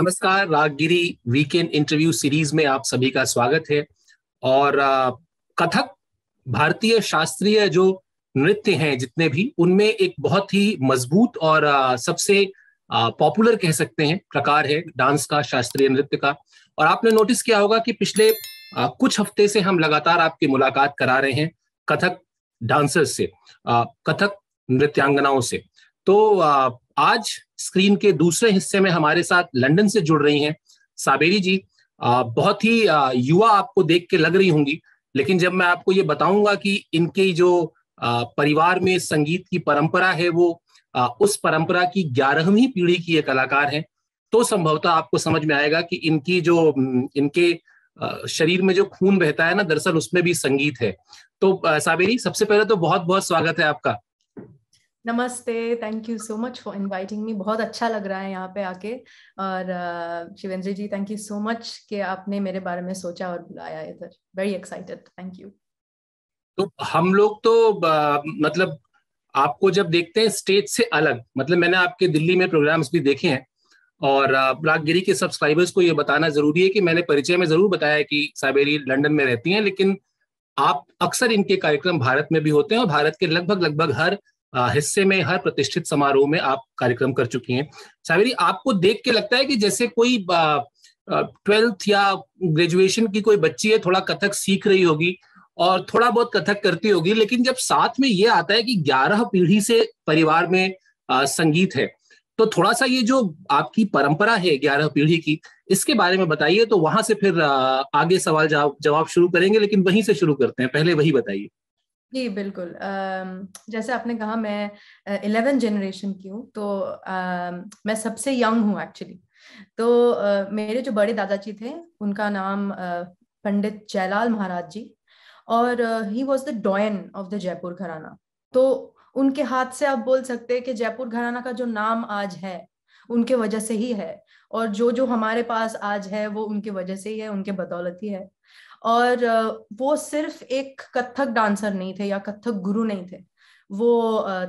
नमस्कार रागगिरी weekend interview series में आप सभी का स्वागत है और कथक भारतीय शास्त्रीय जो नृत्य हैं जितने भी उनमें एक बहुत ही मजबूत और सबसे पॉपुलर कह सकते हैं प्रकार है डांस का शास्त्रीय नृत्य का और आपने नोटिस किया होगा कि पिछले कुछ हफ्ते से हम लगातार आपकी मुलाकात करा रहे हैं कथक डांसर्स से कथक नृत्यांगनाओं से तो आज स्क्रीन के दूसरे हिस्से में हमारे साथ लंदन से जुड़ रही हैं साबेरी जी बहुत ही युवा आपको देख के लग रही होंगी लेकिन जब मैं आपको ये बताऊंगा कि इनके जो परिवार में संगीत की परंपरा है वो उस परंपरा की ग्यारहवीं पीढ़ी की ये कलाकार हैं तो संभवतः आपको समझ में आएगा कि इनकी जो इनके शरीर में जो खून बहता है ना दरअसल उसमें भी संगीत है तो साबेरी सबसे पहले तो बहुत बहुत स्वागत है आपका नमस्ते thank you so much for inviting me बहुत अच्छा लग रहा है यहाँ पे आके और Shivendra ji thank you so much कि आपने मेरे बारे में सोचा और बुलाया इधर वेरी एक्साइटेड थैंक यू तो हम लोग तो मतलब आपको जब देखते हैं स्टेज से अलग मतलब मैंने आपके दिल्ली में प्रोग्राम्स भी देखे हैं और ब्लैकगिरी के सब्सक्राइबर्स को ये बताना जरूरी है कि मैंने परिचय में जरूर बताया कि साबेरी लंदन में रहती हैं लेकिन आप अक्सर इनके कार्यक्रम भारत में भी होते हैं और भारत के लगभग लगभग हर हिस्से में हर प्रतिष्ठित समारोह में आप कार्यक्रम कर चुकी हैं सावेरी आपको देख के लगता है कि जैसे कोई ट्वेल्थ या ग्रेजुएशन की कोई बच्ची है थोड़ा कथक सीख रही होगी और थोड़ा बहुत कथक करती होगी लेकिन जब साथ में ये आता है कि ग्यारह पीढ़ी से परिवार में आ, संगीत है तो थोड़ा सा ये जो आपकी परंपरा है ग्यारह पीढ़ी की इसके बारे में बताइए तो वहां से फिर आ, आगे सवाल जवाब जवाब शुरू करेंगे लेकिन वहीं से शुरू करते हैं पहले वही बताइए जी बिल्कुल uh, जैसे आपने कहा मैं इलेवन जनरेशन की हूँ तो uh, मैं सबसे यंग हूँ एक्चुअली तो uh, मेरे जो बड़े दादाजी थे उनका नाम पंडित जयलाल महाराज जी और he was the doyen of the Jaipur gharana तो उनके हाथ से आप बोल सकते हैं कि जयपुर घराना का जो नाम आज है उनके वजह से ही है और जो जो हमारे पास आज है वो उनके वजह से ही है उनके बदौलत ही है और वो सिर्फ एक कथक डांसर नहीं थे या कथक गुरु नहीं थे वो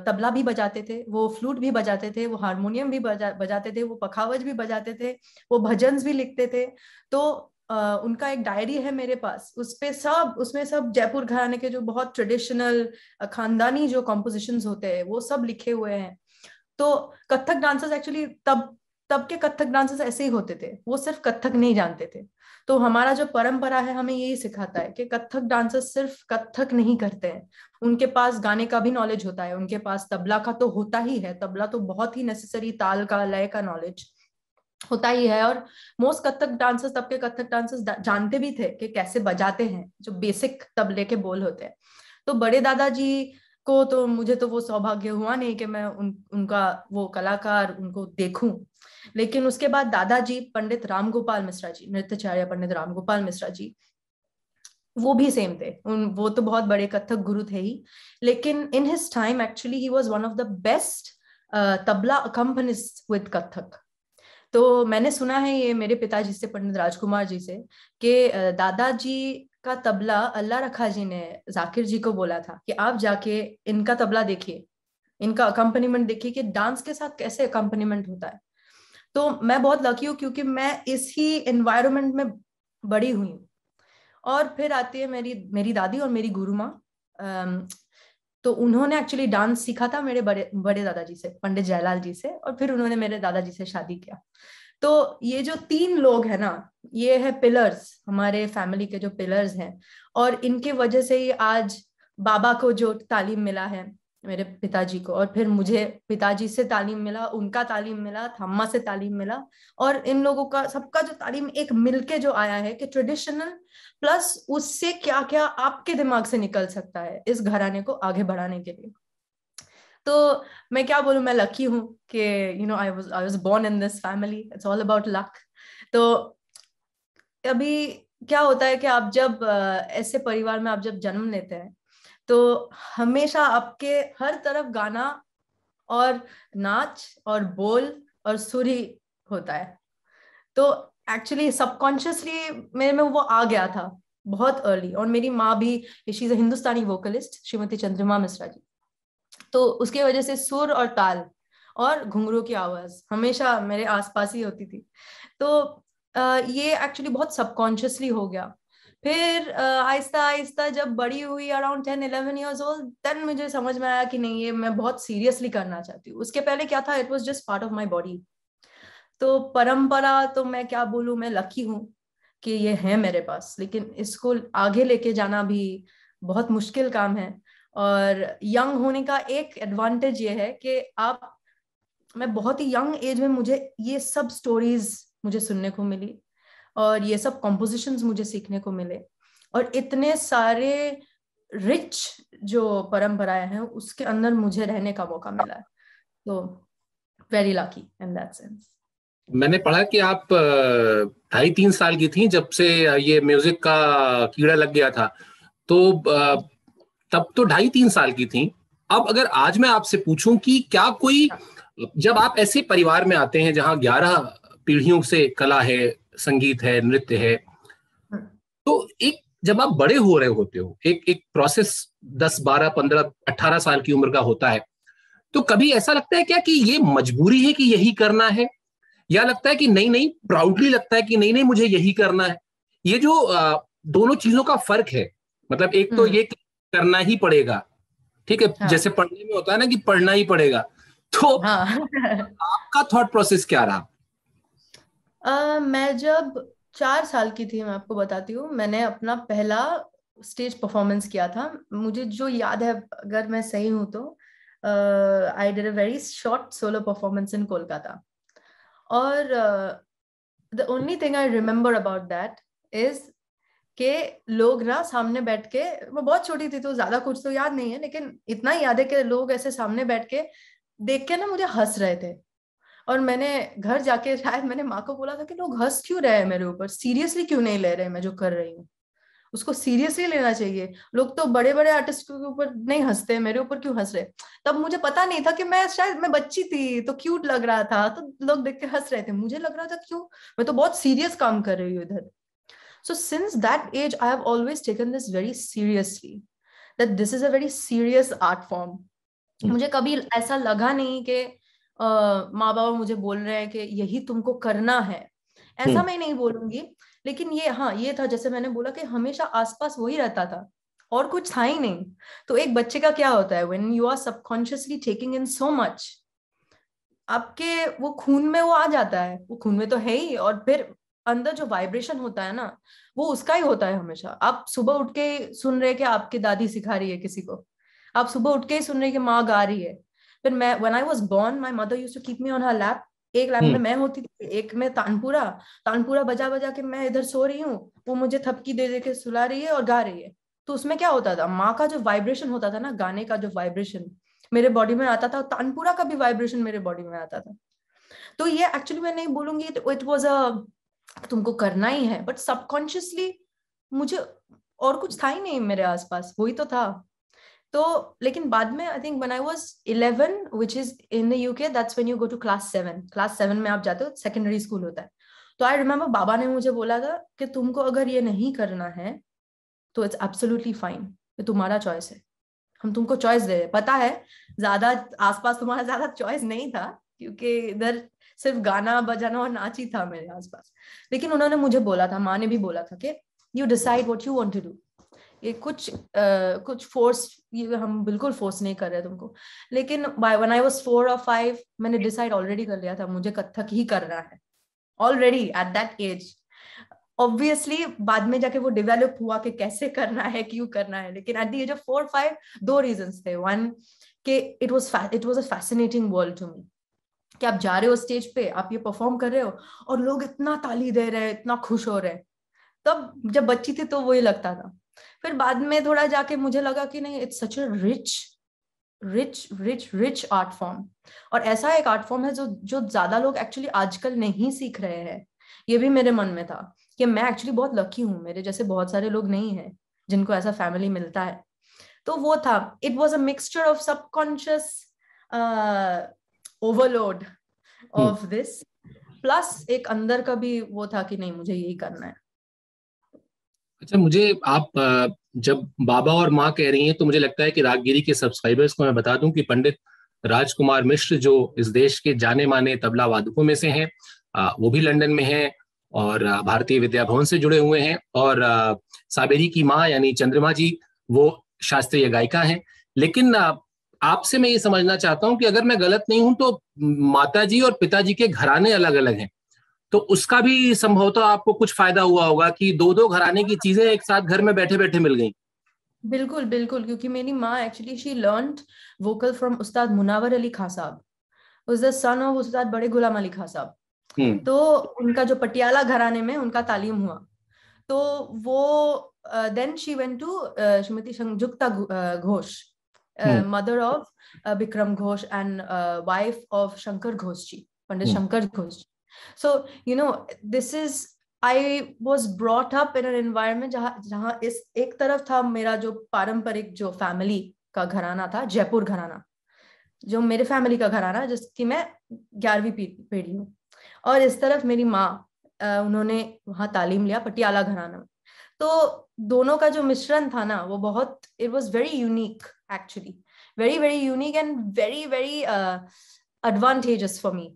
तबला भी बजाते थे वो फ्लूट भी बजाते थे वो हारमोनियम भी बजा बजाते थे वो पखावज भी बजाते थे वो भजन भी लिखते थे तो Uh, उनका एक डायरी है मेरे पास उस पे सब उसमें सब जयपुर घराने के जो बहुत ट्रेडिशनल खानदानी जो कॉम्पोजिशन होते हैं वो सब लिखे हुए हैं तो कथक डांसर्स एक्चुअली तब तब के कथक डांसर्स ऐसे ही होते थे वो सिर्फ कथक नहीं जानते थे तो हमारा जो परंपरा है हमें यही सिखाता है कि कथक डांसर सिर्फ कथक नहीं करते हैं उनके पास गाने का भी नॉलेज होता है उनके पास तबला का तो होता ही है तबला तो बहुत ही नेसेसरी ताल का लय का नॉलेज होता ही है और मोस्ट कथक डांसर्स तब के कथक डांसर्स जानते भी थे कि कैसे बजाते हैं जो बेसिक तबले के बोल होते हैं तो बड़े दादाजी को तो मुझे तो वो सौभाग्य हुआ नहीं कि मैं उन उनका वो कलाकार उनको देखूं लेकिन उसके बाद दादाजी पंडित रामगोपाल मिश्रा जी नृत्याचार्य पंडित रामगोपाल मिश्रा जी वो भी सेम थे उन वो तो बहुत बड़े कथक गुरु थे ही लेकिन in his time actually he was one of the best tabla accompanist with Kathak तो मैंने सुना है ये मेरे पिताजी से पंडित राजकुमार जी से कि uh, दादाजी का तबला अल्लाह रखा जी ने जाकिर जी को बोला था कि आप जाके इनका तबला देखिए इनका अकम्पनीमेंट देखिए कि डांस के साथ कैसे अकम्पनीमेंट होता है तो मैं बहुत लकी हूँ क्योंकि मैं इस ही एनवायरमेंट में बड़ी हुई हूँ और फिर आती है मेरी मेरी दादी और मेरी गुरु माँ तो उन्होंने एक्चुअली डांस सीखा था मेरे बड़े बड़े दादाजी से पंडित जयलाल जी से और फिर उन्होंने मेरे दादाजी से शादी किया तो ये जो तीन लोग है ना ये है पिलर्स हमारे फैमिली के जो पिलर्स हैं और इनके वजह से ही आज बाबा को जो तालीम मिला है मेरे पिताजी को और फिर मुझे पिताजी से तालीम मिला उनका तालीम मिला थम्मा से तालीम मिला और इन लोगों का सबका जो तालीम एक मिलके जो आया है कि ट्रेडिशनल प्लस उससे क्या क्या आपके दिमाग से निकल सकता है इस घराने को आगे बढ़ाने के लिए तो मैं क्या बोलूँ मैं लकी हूँ कि you know I was I was born in this family it's all about luck तो अभी क्या होता है कि आप जब ऐसे परिवार में आप जब जन्म लेते हैं तो हमेशा आपके हर तरफ गाना और नाच और बोल और सुर ही होता है तो एक्चुअली सबकॉन्शियसली मेरे में वो आ गया था बहुत अर्ली और मेरी माँ भी she is Hindustani vocalist Shrimati Chandrama Mishra जी तो उसके वजह से सुर और ताल और घुंघरू की आवाज हमेशा मेरे आसपास ही होती थी तो ये एक्चुअली बहुत सबकॉन्शियसली हो गया फिर आहिस्ता आहिस्ता जब बड़ी हुई around ten eleven years old then मुझे समझ में आया कि नहीं ये मैं बहुत सीरियसली करना चाहती हूँ उसके पहले क्या था it was just part of my body तो परंपरा तो मैं क्या बोलूँ मैं लकी हूँ कि ये है मेरे पास लेकिन इसको आगे लेके जाना भी बहुत मुश्किल काम है और यंग होने का एक एडवांटेज ये है कि आप मैं बहुत ही यंग एज में मुझे ये सब स्टोरीज मुझे सुनने को मिली और ये सब कॉम्पोजिशन मुझे सीखने को मिले और इतने सारे रिच जो परंपराएं हैं उसके अंदर मुझे रहने का मौका मिला तो very lucky in that sense मैंने पढ़ा कि आप ढाई तीन साल की थी जब से ये म्यूजिक का कीड़ा लग गया था तो तब तो ढाई तीन साल की थी अब अगर आज मैं आपसे पूछूं कि क्या कोई जब आप ऐसे परिवार में आते हैं जहां ग्यारह पीढ़ियों से कला है संगीत है नृत्य है तो एक जब आप बड़े हो रहे होते हो एक एक प्रोसेस दस बारह पंद्रह अट्ठारह साल की उम्र का होता है तो कभी ऐसा लगता है क्या कि ये मजबूरी है कि यही करना है या लगता है कि नहीं नहीं प्राउडली लगता है कि नहीं नहीं मुझे यही करना है ये जो आ, दोनों चीजों का फर्क है मतलब एक तो हम्म। ये करना ही पड़ेगा ठीक है हाँ. जैसे पढ़ने में होता है ना कि पढ़ना ही पड़ेगा तो हाँ. आपका थॉट प्रोसेस क्या रहा आ, मैं जब चार साल की थी मैं आपको बताती हूँ मैंने अपना पहला स्टेज परफॉर्मेंस किया था मुझे जो याद है अगर मैं सही हूँ तो I did a very short solo performance in Kolkata और the only thing I remember about that is कि लोग ना सामने बैठ के मैं बहुत छोटी थी तो ज्यादा कुछ तो याद नहीं है लेकिन इतना ही याद है कि लोग ऐसे सामने बैठ के देख के ना मुझे हंस रहे थे और मैंने घर जाके शायद मैंने माँ को बोला था कि लोग हंस क्यों रहे हैं मेरे ऊपर सीरियसली क्यों नहीं ले रहे मैं जो कर रही हूँ उसको सीरियसली लेना चाहिए लोग तो बड़े बड़े आर्टिस्ट के ऊपर नहीं हंसते मेरे ऊपर क्यों हंस रहे तब मुझे पता नहीं था कि मैं शायद मैं बच्ची थी तो क्यूट लग रहा था तो लोग देख के हंस रहे थे मुझे लग रहा था क्यों मैं तो बहुत सीरियस काम कर रही हूँ इधर So since that age, I have always taken this very seriously that this is a very serious art form. Hmm. मुझे कभी ऐसा लगा नहीं कि माँ बाबा मुझे बोल रहे हैं कि यही तुमको करना है ऐसा hmm. मैं नहीं बोलूंगी लेकिन ये हाँ ये था जैसे मैंने बोला कि हमेशा आसपास वही रहता था और कुछ था ही नहीं तो एक बच्चे का क्या होता है when you are subconsciously taking in so much आपके वो खून में वो आ जाता है वो खून में तो है ही और फिर अंदर जो वाइब्रेशन होता है ना वो उसका ही होता है हमेशा आप सुबह उठ के सुन रहे कि आपकी दादी सिखा रही है किसी को आप सुबह उठ के ही सुन रहे कि माँ गा रही है फिर मैं when I was born my mother use to keep me on her lap एक लैप हम्म। में मैं होती थी एक में तानपुरा तानपुरा बजा बजा के मैं इधर सो रही हूँ वो मुझे थपकी दे दे के सुला रही है और गा रही है तो उसमें क्या होता था माँ का जो वाइब्रेशन होता था ना गाने का जो वाइब्रेशन मेरे बॉडी में आता था और तानपुरा का भी वाइब्रेशन मेरे बॉडी में आता था तो ये एक्चुअली मैं नहीं बोलूंगी इट वॉज अ तुमको करना ही है बट सबकॉन्शियसली मुझे और कुछ था ही नहीं मेरे आसपास वही तो था तो लेकिन बाद में I think when I was eleven which is in the UK that's when you go to class seven class seven में आप जाते हो सेकेंडरी स्कूल होता है तो आई रिमेम्बर बाबा ने मुझे बोला था कि तुमको अगर ये नहीं करना है तो इट्स एब्सोल्युटली फाइन ये तुम्हारा चॉइस है हम तुमको चॉइस दे रहे पता है ज्यादा आसपास तुम्हारा ज्यादा चॉइस नहीं था क्योंकि इधर सिर्फ गाना बजाना और नाच ही था मेरे आसपास लेकिन उन्होंने मुझे बोला था माँ ने भी बोला था कि you decide what you want to do ये कुछ आ, कुछ फोर्स ये हम बिल्कुल फोर्स नहीं कर रहे तुमको लेकिन वन आई वाज फोर और फाइव मैंने डिसाइड ऑलरेडी कर लिया था मुझे कथक ही करना है already at that age obviously बाद में जाके वो डेवलप हुआ कि कैसे करना है क्यों करना है लेकिन at the age of four five दो रीजन थे वन के it was it was a fascinating world to me कि आप जा रहे हो स्टेज पे आप ये परफॉर्म कर रहे हो और लोग इतना ताली दे रहे हैं इतना खुश हो रहे हैं तब जब बच्ची थी तो वो ये लगता था फिर बाद में थोड़ा जाके मुझे लगा कि नहीं it's such a rich rich rich rich art form और ऐसा एक आर्ट फॉर्म है जो जो ज्यादा लोग एक्चुअली आजकल नहीं सीख रहे हैं ये भी मेरे मन में था कि मैं एक्चुअली बहुत लकी हूँ मेरे जैसे बहुत सारे लोग नहीं है जिनको ऐसा फैमिली मिलता है तो वो था it was a mixture of subconscious overload of this plus एक अंदर का भी वो था कि नहीं मुझे यही करना है अच्छा मुझे आप जब बाबा और माँ कह रही हैं तो मुझे लगता है कि रागगिरी के सब्सक्राइबर्स को मैं बता दूं कि पंडित राजकुमार मिश्र जो इस देश के जाने माने तबला वादकों में से हैं वो भी लंदन में हैं और भारतीय विद्या भवन से जुड़े हुए हैं और साबेरी की माँ यानी चंद्रमा जी वो शास्त्रीय गायिका हैं लेकिन आपसे मैं ये समझना चाहता हूं कि अगर मैं गलत नहीं हूं तो माता जी और पिताजी के घराने अलग अलग हैं तो उसका भी संभवतः आपको कुछ फायदा हुआ होगा कि दो दो घराने की चीजें एक साथ घर में बैठे बैठे मिल गई बिल्कुल बिल्कुल क्योंकि मेरी माँ actually she learn vocal from Ustad Munawar Ali खा साहब उस सन ऑफ उस्ताद बड़े गुलाम अली खा साहब हम्म। तो उनका जो पटियाला घराने में उनका तालीम हुआ तो वो then she went to Shrimati Sanyukta uh, Ghosh uh, hmm. mother of uh, Bikram Ghosh and uh, wife of Shankar Shankar Pandit ji hmm. Shankar you So, you know, this is I was brought up in an environment जहाँ जहाँ इस एक तरफ था मेरा जो पारंपरिक जो फैमिली का घराना था जयपुर घराना जो मेरे फैमिली का घराना जिसकी मैं ग्यारहवीं पीढ़ी हूँ और इस तरफ मेरी माँ उन्होंने वहाँ तालीम लिया पटियाला घराना में तो दोनों का जो मिश्रण था ना वो बहुत it was very unique actually very very unique and very very uh, advantageous for me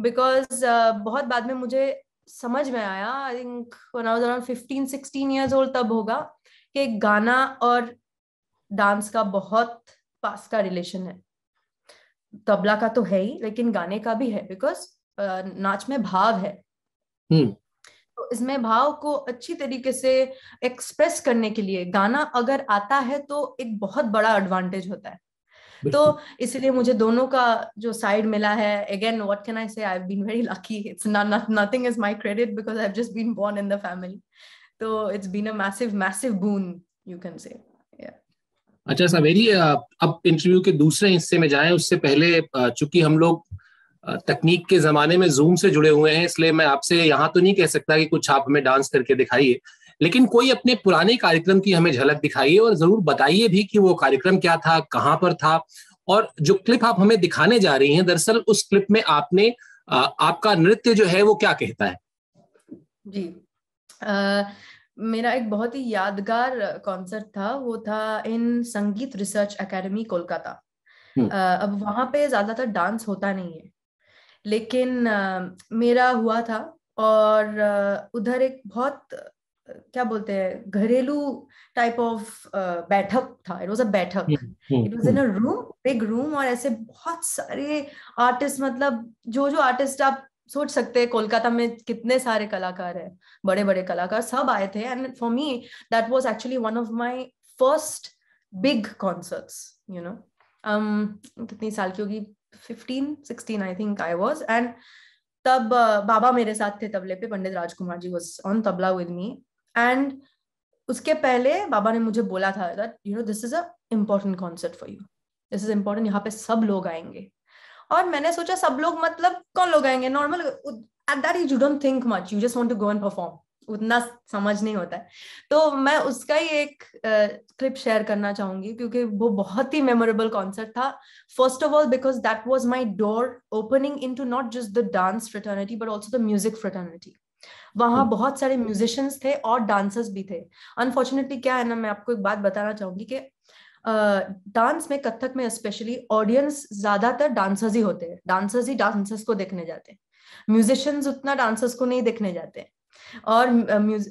because uh, बहुत बाद में मुझे समझ में आया I think when I was around 15 16 years old तब होगा कि गाना और डांस का बहुत पास का रिलेशन है तबला का तो है ही लेकिन गाने का भी है बिकॉज uh, नाच में भाव है hmm. तो इसमें भाव को अच्छी तरीके से एक्सप्रेस करने के लिए गाना अगर आता है तो एक बहुत बड़ा एडवांटेज होता है तो इसलिए मुझे दोनों का जो साइड मिला है again what can I say I been very lucky it's not nothing is my credit because I have just been born in the family तो it's been a massive massive boon you can say अच्छा Saveri uh, अब interview के दूसरे हिस्से में जाएं उससे पहले uh, चूंकि हम लोग तकनीक के जमाने में जूम से जुड़े हुए हैं इसलिए मैं आपसे यहाँ तो नहीं कह सकता कि कुछ आप हमें डांस करके दिखाइए लेकिन कोई अपने पुराने कार्यक्रम की हमें झलक दिखाइए और जरूर बताइए भी कि वो कार्यक्रम क्या था कहाँ पर था और जो क्लिप आप हमें दिखाने जा रही हैं दरअसल उस क्लिप में आपने आ, आपका नृत्य जो है वो क्या कहता है जी आ, मेरा एक बहुत ही यादगार कॉन्सर्ट था वो था इन संगीत रिसर्च एकेडमी कोलकाता हम्म। अब वहां पे ज्यादातर डांस होता नहीं है लेकिन आ, मेरा हुआ था और उधर एक बहुत क्या बोलते हैं घरेलू टाइप ऑफ बैठक था it was a baithak it was in a room big room और ऐसे बहुत सारे आर्टिस्ट मतलब जो जो आर्टिस्ट आप सोच सकते हैं कोलकाता में कितने सारे कलाकार हैं बड़े बड़े कलाकार सब आए थे and for me that was actually one of my first big concerts you know कितनी साल की होगी fifteen sixteen I think I was and तब uh, बाबा मेरे साथ थे तबले पे Pandit Rajkumar ji was on tabla with me and उसके पहले बाबा ने मुझे बोला था that you know this is a important concert for you this is important यहाँ पे सब लोग आएंगे और मैंने सोचा सब लोग मतलब कौन लोग आएंगे normal at that you don't think much you just want to go and perform उतना समझ नहीं होता है तो मैं उसका ही एक क्लिप शेयर करना चाहूंगी क्योंकि वो बहुत ही मेमोरेबल कॉन्सर्ट था first of all because that was my door opening in to not just the dance fraternity but also the music fraternity वहां बहुत सारे म्यूजिशियंस थे और डांसर्स भी थे अनफॉर्चुनेटली क्या है ना मैं आपको एक बात बताना चाहूंगी कि डांस uh, में कथक में स्पेशली ऑडियंस ज्यादातर डांसर्स ही होते हैं डांसर्स ही डांसर्स को देखने जाते हैं म्यूजिशियंस उतना डांसर्स को नहीं देखने जाते और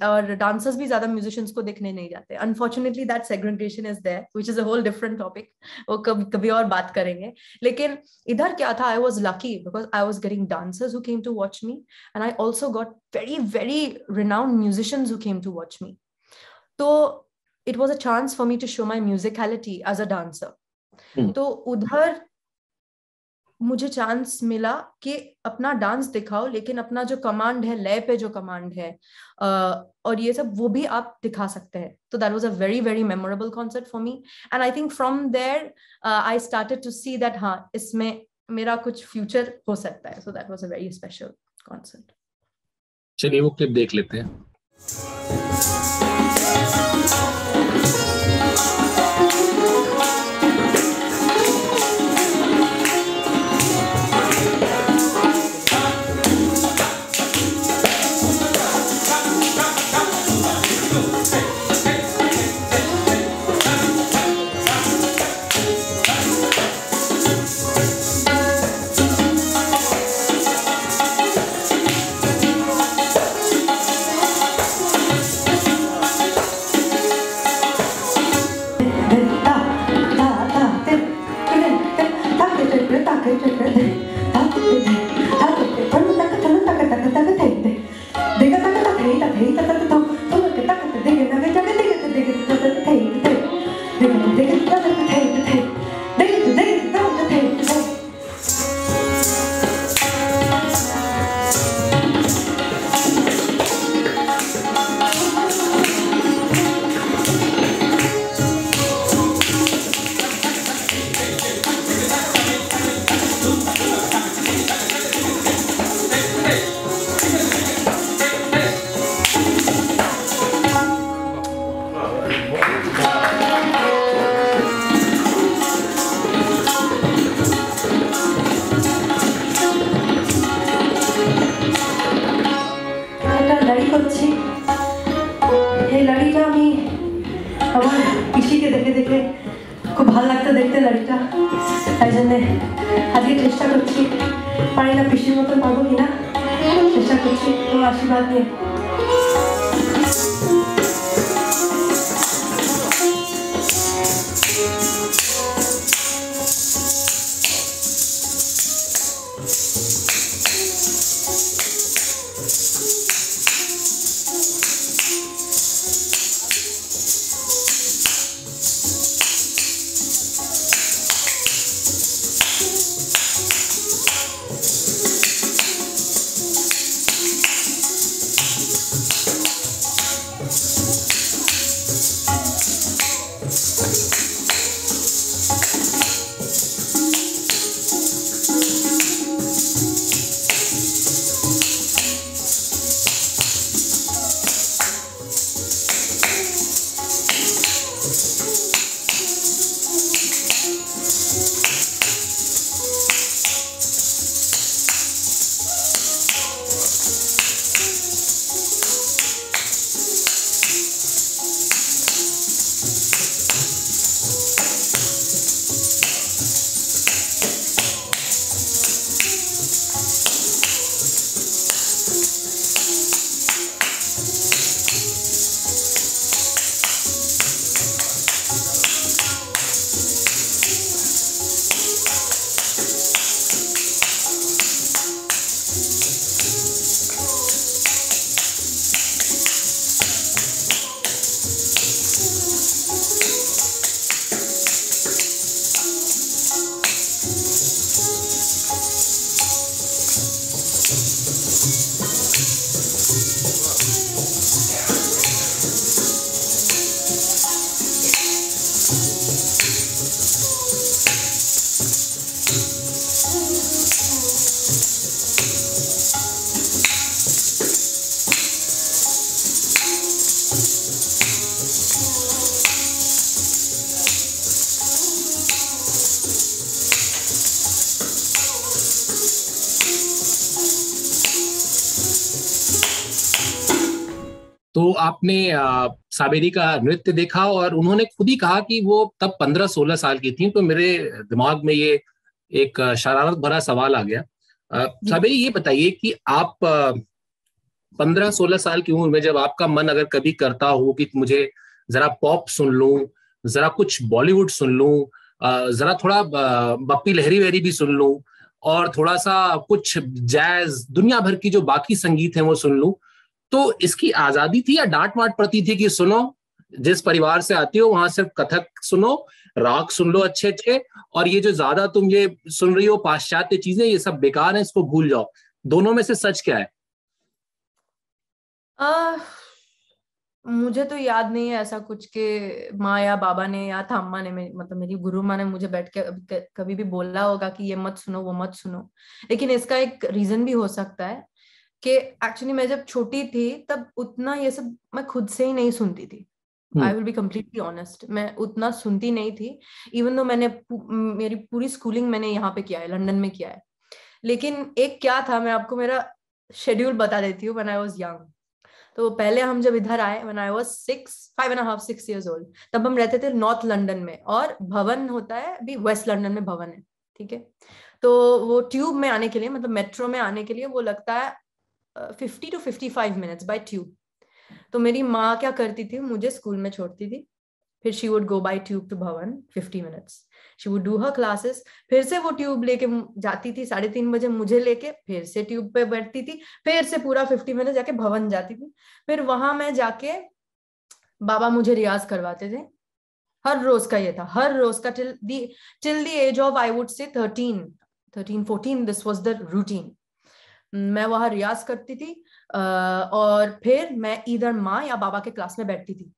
और डांसर्स भी ज्यादा म्यूजिशियंस को देखने नहीं जाते unfortunately that segregation is there which is a whole different topic वो कभी कभी और बात करेंगे लेकिन इधर क्या था I was lucky because I was getting dancers who came to watch me and I also got very very renowned musicians who came to watch me तो it was a chance for me to show my musicality as a dancer तो उधर मुझे chance मिला कि अपना dance दिखाओ लेकिन अपना जो कमांड है लय पे जो कमांड है और ये सब वो भी आप दिखा सकते हैं तो that was a very very memorable concert for me and I think from there I started to see that हाँ इसमें मेरा कुछ फ्यूचर हो सकता है so that was a very special concert चलिए वो क्लिप देख लेते हैं Sisi motor panggung ina. Sisa hmm. kecil kelas silatnya. आपने साबेरी का नृत्य देखा और उन्होंने खुद ही कहा कि वो तब पंद्रह सोलह साल की थी तो मेरे दिमाग में ये एक शरारत भरा सवाल आ गया साबेरी ये बताइए कि आप पंद्रह सोलह साल की उम्र में जब आपका मन अगर कभी करता हो कि मुझे जरा पॉप सुन लू जरा कुछ बॉलीवुड सुन लू जरा थोड़ा बप्पी लहरी वहरी भी सुन लू और थोड़ा सा कुछ जैज दुनिया भर की जो बाकी संगीत है वो सुन लू तो इसकी आजादी थी या डांट वाट पड़ती थी कि सुनो जिस परिवार से आती हो वहां सिर्फ कथक सुनो राग सुन लो अच्छे अच्छे और ये जो ज्यादा तुम ये सुन रही हो पाश्चात्य चीजें ये सब बेकार है इसको भूल जाओ दोनों में से सच क्या है आ, मुझे तो याद नहीं है ऐसा कुछ के माँ या बाबा ने या था अम्मा ने मतलब मेरी गुरु माँ ने मुझे बैठ के कभी भी बोला होगा कि ये मत सुनो वो मत सुनो लेकिन इसका एक रीजन भी हो सकता है कि एक्चुअली मैं जब छोटी थी तब उतना ये सब मैं खुद से ही नहीं सुनती थी I will be completely honest मैं उतना सुनती नहीं थी इवन दो मैंने मेरी पूरी स्कूलिंग मैंने यहाँ पे किया है लंदन में किया है लेकिन एक क्या था मैं आपको मेरा शेड्यूल बता देती हूँ वन आई वॉज यंग तो पहले हम जब इधर आए when I was six five and half six years old तब हम रहते थे नॉर्थ लंडन में और भवन होता है अभी वेस्ट लंडन में भवन है ठीक है तो वो ट्यूब में आने के लिए मतलब मेट्रो में आने के लिए वो लगता है fifty to fifty five minutes by tube तो मेरी माँ क्या करती थी मुझे स्कूल में छोड़ती थी फिर she would go by tube to Bhavan fifty minutes she would do her classes फिर से वो ट्यूब लेके जाती थी साढ़े तीन बजे मुझे लेके फिर से ट्यूब पे बैठती थी फिर से पूरा फिफ्टी मिनट जाके भवन जाती थी फिर वहां मैं जाके बाबा मुझे रियाज करवाते थे हर रोज का ये था हर रोज का till the till the age of I would say thirteen thirteen fourteen this was the routine मैं वहां रियाज करती थी और फिर मैं इधर माँ या बाबा के क्लास में बैठती थी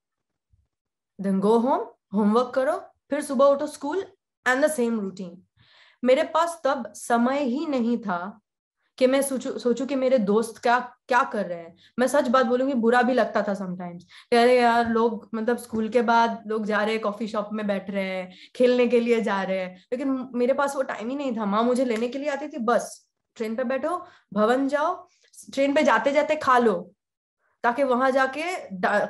देन गो होम होमवर्क करो फिर सुबह उठो school and the same routine मेरे पास तब समय ही नहीं था कि मैं सोचू सोचू कि मेरे दोस्त क्या क्या कर रहे हैं मैं सच बात बोलूंगी बुरा भी लगता था समटाइम्स अरे यार लोग मतलब स्कूल के बाद लोग जा रहे हैं कॉफी शॉप में बैठ रहे हैं खेलने के लिए जा रहे हैं लेकिन मेरे पास वो टाइम ही नहीं था माँ मुझे लेने के लिए आती थी बस ट्रेन पे बैठो भवन जाओ ट्रेन पे जाते जाते खा लो ताकि वहां जाके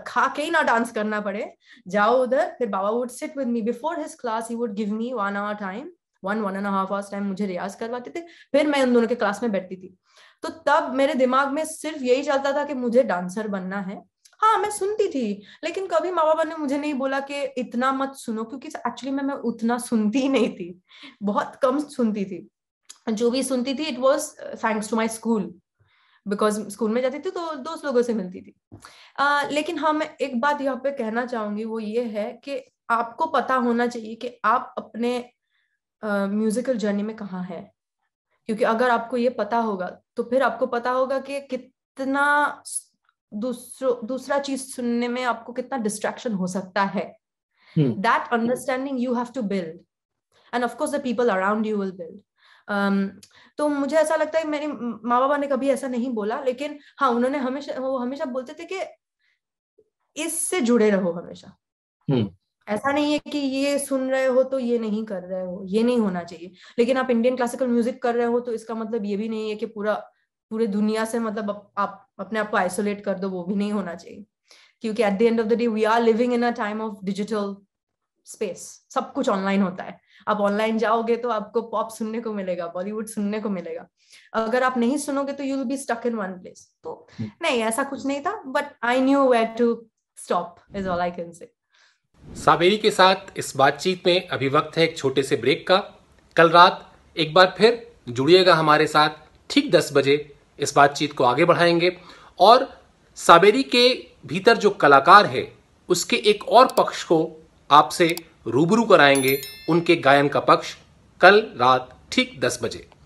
खा के ही ना डांस करना पड़े जाओ उधर फिर बाबा would sit with me before his class he would give me one hour time one one and half hours time मुझे रियाज करवाते थे फिर मैं उन दोनों के क्लास में बैठती थी तो तब मेरे दिमाग में सिर्फ यही चलता था कि मुझे डांसर बनना है हाँ मैं सुनती थी लेकिन कभी माँ बाबा ने मुझे नहीं बोला कि इतना मत सुनो क्योंकि एक्चुअली मैं मैं उतना सुनती नहीं थी बहुत कम सुनती थी जो भी सुनती थी it was thanks to my school because school में जाती थी तो दोस्त लोगों से मिलती थी आ, uh, लेकिन हाँ मैं एक बात यहाँ पे कहना चाहूंगी वो ये है कि आपको पता होना चाहिए कि आप अपने म्यूजिकल uh, जर्नी में कहाँ हैं क्योंकि अगर आपको ये पता होगा तो फिर आपको पता होगा कि कितना दूसरो दूसरा चीज सुनने में आपको कितना डिस्ट्रैक्शन हो सकता है that understanding you have to build and of course the people around you will build तो मुझे ऐसा लगता है मेरे माँ बाबा ने कभी ऐसा नहीं बोला लेकिन हाँ उन्होंने हमेशा वो हमेशा बोलते थे कि इससे जुड़े रहो हमेशा ऐसा नहीं है कि ये सुन रहे हो तो ये नहीं कर रहे हो ये नहीं होना चाहिए लेकिन आप इंडियन क्लासिकल म्यूजिक कर रहे हो तो इसका मतलब ये भी नहीं है कि पूरा पूरे दुनिया से मतलब आप, आप अपने आप को आइसोलेट कर दो वो भी नहीं होना चाहिए क्योंकि at the end of the day we are living in a time of digital space सब कुछ ऑनलाइन होता है आप ऑनलाइन जाओगे तो आपको पॉप सुनने को मिलेगा बॉलीवुड सुनने को मिलेगा अगर आप नहीं सुनोगे तो you will be stuck in one place तो hmm. नहीं ऐसा कुछ नहीं था but I knew where to stop is all I can say Saberi के साथ इस बातचीत में अभी वक्त है एक छोटे से ब्रेक का कल रात एक बार फिर जुड़िएगा हमारे साथ ठीक 10 बजे इस बातचीत को आगे बढ़ाएंगे और साबेरी के भीतर जो कलाकार है उसके एक और पक्ष को आपसे रूबरू कराएंगे उनके गायन का पक्ष कल रात ठीक दस बजे